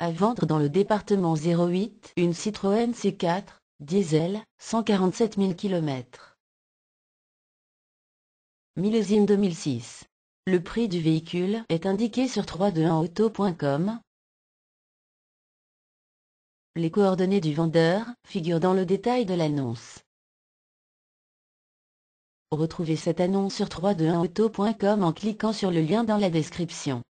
À vendre dans le département 08, une Citroën C4, diesel, 147 000 km. Millésime 2006. Le prix du véhicule est indiqué sur 321auto.com. Les coordonnées du vendeur figurent dans le détail de l'annonce. Retrouvez cette annonce sur 321auto.com en cliquant sur le lien dans la description.